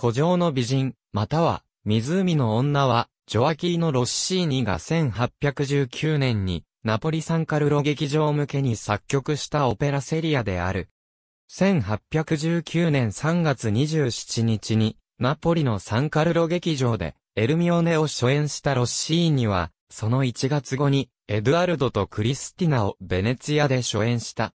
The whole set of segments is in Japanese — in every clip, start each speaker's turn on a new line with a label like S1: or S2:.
S1: 古城の美人、または、湖の女は、ジョアキーノ・ロッシーニが1819年に、ナポリ・サンカルロ劇場向けに作曲したオペラセリアである。1819年3月27日に、ナポリのサンカルロ劇場で、エルミオネを初演したロッシーニは、その1月後に、エドゥアルドとクリスティナをベネツィアで初演した。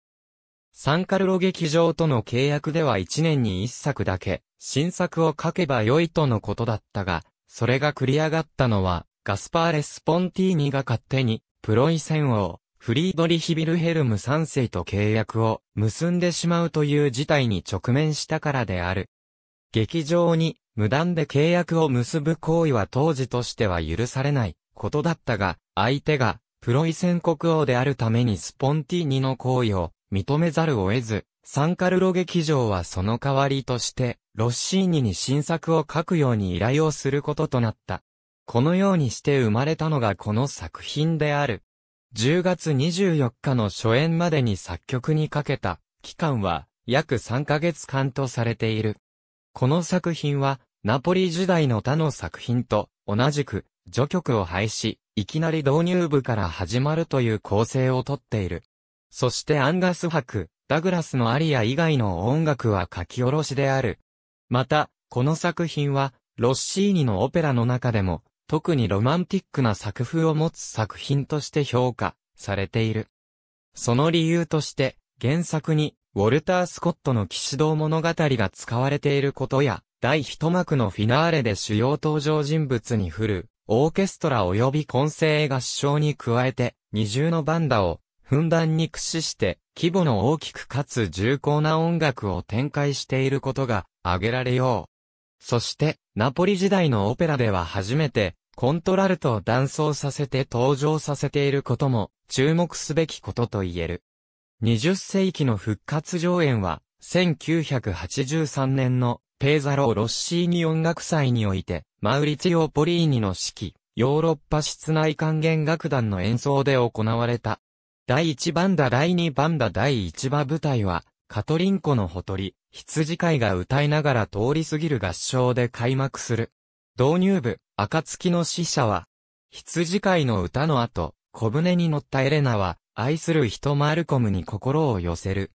S1: サンカルロ劇場との契約では1年に1作だけ、新作を書けば良いとのことだったが、それが繰り上がったのは、ガスパーレ・スポンティーニが勝手に、プロイセン王、フリードリヒ・ビルヘルム3世と契約を結んでしまうという事態に直面したからである。劇場に、無断で契約を結ぶ行為は当時としては許されないことだったが、相手が、プロイセン国王であるためにスポンティーニの行為を認めざるを得ず、サンカルロ劇場はその代わりとして、ロッシーニに新作を書くように依頼をすることとなった。このようにして生まれたのがこの作品である。10月24日の初演までに作曲にかけた期間は約3ヶ月間とされている。この作品はナポリ時代の他の作品と同じく序曲を廃止、いきなり導入部から始まるという構成をとっている。そしてアンガス博、ダグラスのアリア以外の音楽は書き下ろしである。また、この作品は、ロッシーニのオペラの中でも、特にロマンティックな作風を持つ作品として評価されている。その理由として、原作に、ウォルター・スコットの騎士道物語が使われていることや、第一幕のフィナーレで主要登場人物に振る、オーケストラ及び混声合唱に加えて、二重のバンダをふんだんに駆使して、規模の大きくかつ重厚な音楽を展開していることが挙げられよう。そして、ナポリ時代のオペラでは初めて、コントラルトを断層させて登場させていることも注目すべきことと言える。20世紀の復活上演は、1983年のペーザロー・ロッシーニ音楽祭において、マウリツィオ・ポリーニの指揮、ヨーロッパ室内管弦楽団の演奏で行われた。第1番だ第2番だ第1話舞台は、カトリンコのほとり、羊飼いが歌いながら通り過ぎる合唱で開幕する。導入部、暁の死者は、羊飼いの歌の後、小舟に乗ったエレナは、愛する人マルコムに心を寄せる。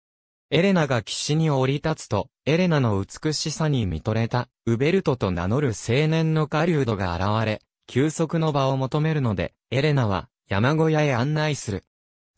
S1: エレナが岸に降り立つと、エレナの美しさに見とれた、ウベルトと名乗る青年のカリュードが現れ、休息の場を求めるので、エレナは、山小屋へ案内する。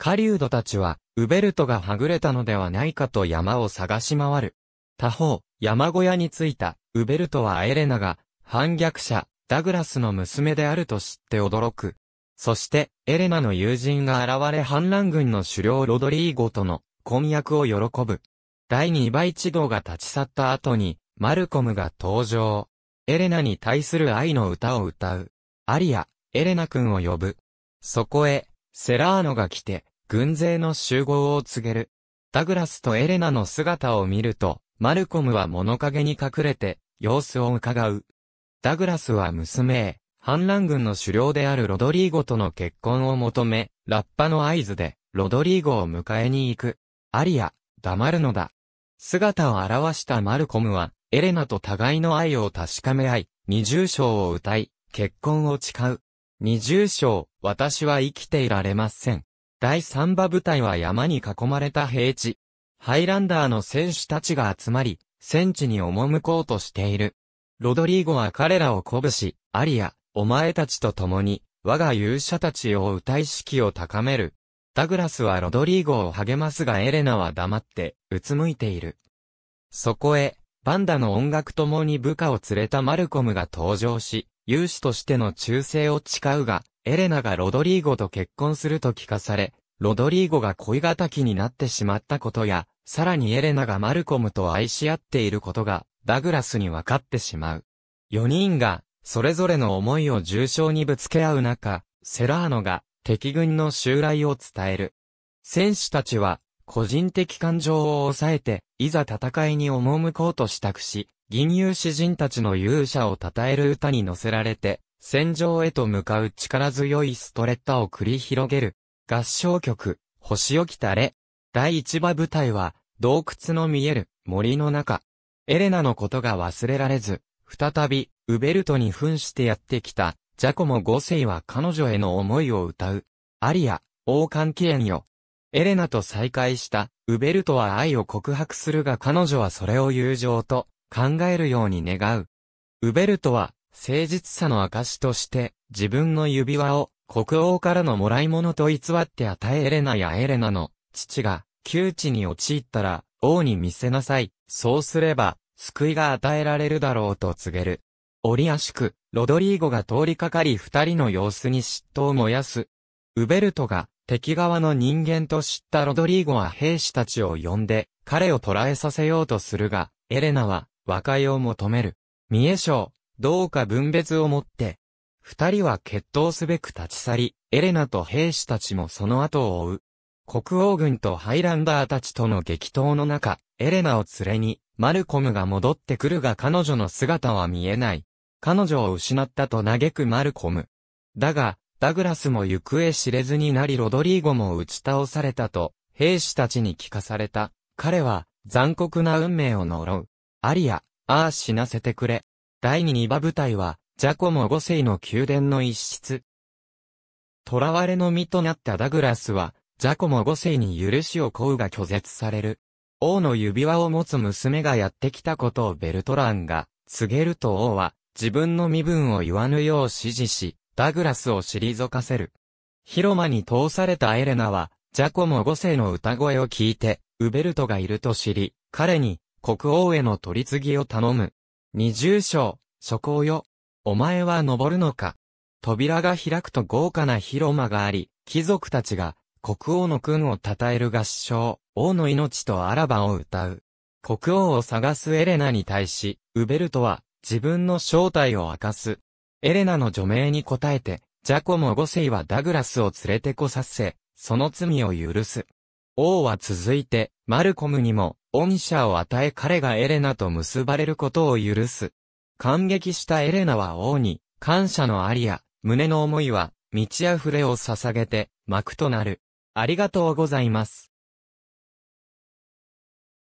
S1: カリードたちは、ウベルトがはぐれたのではないかと山を探し回る。他方、山小屋に着いた、ウベルトはエレナが、反逆者、ダグラスの娘であると知って驚く。そして、エレナの友人が現れ反乱軍の首領ロドリーゴとの婚約を喜ぶ。第二倍一同が立ち去った後に、マルコムが登場。エレナに対する愛の歌を歌う。アリア、エレナ君を呼ぶ。そこへ、セラーノが来て、軍勢の集合を告げる。ダグラスとエレナの姿を見ると、マルコムは物陰に隠れて、様子を伺う。ダグラスは娘へ、反乱軍の首領であるロドリーゴとの結婚を求め、ラッパの合図で、ロドリーゴを迎えに行く。アリア、黙るのだ。姿を現したマルコムは、エレナと互いの愛を確かめ合い、二重章を歌い、結婚を誓う。二重章、私は生きていられません。第三馬部隊は山に囲まれた平地。ハイランダーの選手たちが集まり、戦地に赴こうとしている。ロドリーゴは彼らを鼓舞し、アリア、お前たちと共に、我が勇者たちを歌い士気を高める。ダグラスはロドリーゴを励ますがエレナは黙って、うつむいている。そこへ、バンダの音楽ともに部下を連れたマルコムが登場し、勇士としての忠誠を誓うが、エレナがロドリーゴと結婚すると聞かされ、ロドリーゴが恋敵になってしまったことや、さらにエレナがマルコムと愛し合っていることが、ダグラスに分かってしまう。4人が、それぞれの思いを重傷にぶつけ合う中、セラーノが敵軍の襲来を伝える。戦士たちは個人的感情を抑えて、いざ戦いに赴こうと支度し、銀遊詩人たちの勇者を称える歌に乗せられて、戦場へと向かう力強いストレッタを繰り広げる。合唱曲、星よきたれ。第一話舞台は、洞窟の見える森の中。エレナのことが忘れられず、再び、ウベルトに扮してやってきた、ジャコモ5世は彼女への思いを歌う。アリア、王冠記念よ。エレナと再会した、ウベルトは愛を告白するが彼女はそれを友情と考えるように願う。ウベルトは、誠実さの証として、自分の指輪を国王からのもらい物と偽って与えエレナやエレナの父が窮地に陥ったら王に見せなさい。そうすれば救いが与えられるだろうと告げる。折足く、ロドリーゴが通りかかり二人の様子に嫉妬を燃やす。ウベルトが敵側の人間と知ったロドリーゴは兵士たちを呼んで、彼を捕らえさせようとするが、エレナは和解を求める。三重省、どうか分別をもって、二人は決闘すべく立ち去り、エレナと兵士たちもその後を追う。国王軍とハイランダーたちとの激闘の中、エレナを連れに、マルコムが戻ってくるが彼女の姿は見えない。彼女を失ったと嘆くマルコム。だが、ダグラスも行方知れずになりロドリーゴも打ち倒されたと、兵士たちに聞かされた。彼は、残酷な運命を呪う。アリア、ああ死なせてくれ。第二二馬部隊は、ジャコモ五世の宮殿の一室。囚われの身となったダグラスは、ジャコモ五世に許しを請うが拒絶される。王の指輪を持つ娘がやってきたことをベルトランが告げると王は自分の身分を言わぬよう指示し、ダグラスを退かせる。広間に通されたエレナは、ジャコモ5世の歌声を聞いて、ウベルトがいると知り、彼に、国王への取り次ぎを頼む。二重章、諸侯よ。お前は登るのか。扉が開くと豪華な広間があり、貴族たちが、国王の君を称える合唱、王の命とあらばを歌う。国王を探すエレナに対し、ウベルトは、自分の正体を明かす。エレナの除名に応えて、ジャコモ5世はダグラスを連れてこさせ、その罪を許す。王は続いて、マルコムにも、恩赦を与え彼がエレナと結ばれることを許す。感激したエレナは王に、感謝のありや、胸の思いは、満ち溢れを捧げて、幕となる。ありがとうございます。